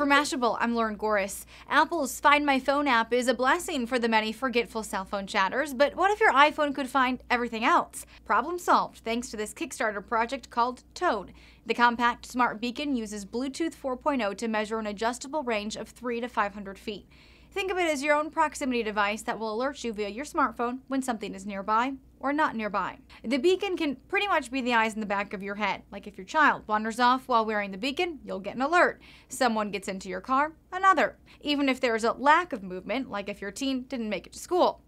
For Mashable, I'm Lauren Goris. Apple's Find My Phone app is a blessing for the many forgetful cell phone chatters, but what if your iPhone could find everything else? Problem solved thanks to this Kickstarter project called Toad. The compact smart beacon uses Bluetooth 4.0 to measure an adjustable range of 3 to 500 feet. Think of it as your own proximity device that will alert you via your smartphone when something is nearby or not nearby. The beacon can pretty much be the eyes in the back of your head. Like if your child wanders off while wearing the beacon, you'll get an alert. Someone gets into your car, another. Even if there is a lack of movement, like if your teen didn't make it to school.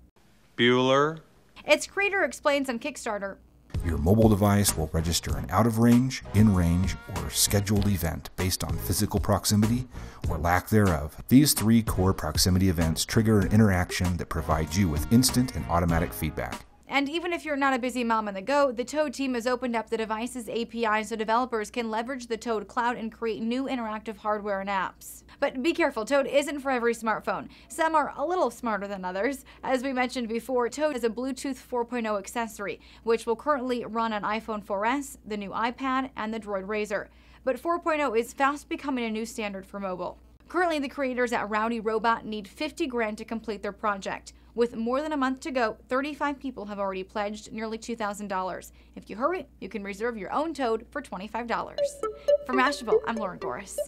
Bueller. Its creator explains on Kickstarter your mobile device will register an out of range, in range, or scheduled event based on physical proximity or lack thereof. These three core proximity events trigger an interaction that provides you with instant and automatic feedback. And even if you're not a busy mom on the go, the Toad team has opened up the device's API so developers can leverage the Toad Cloud and create new interactive hardware and apps. But be careful, Toad isn't for every smartphone. Some are a little smarter than others. As we mentioned before, Toad is a Bluetooth 4.0 accessory, which will currently run on iPhone 4S, the new iPad, and the Droid Razr. But 4.0 is fast becoming a new standard for mobile. Currently, the creators at Rowdy Robot need 50 grand to complete their project. With more than a month to go, 35 people have already pledged nearly $2,000. If you hurry, you can reserve your own toad for $25. For Mashable, I'm Lauren Goris.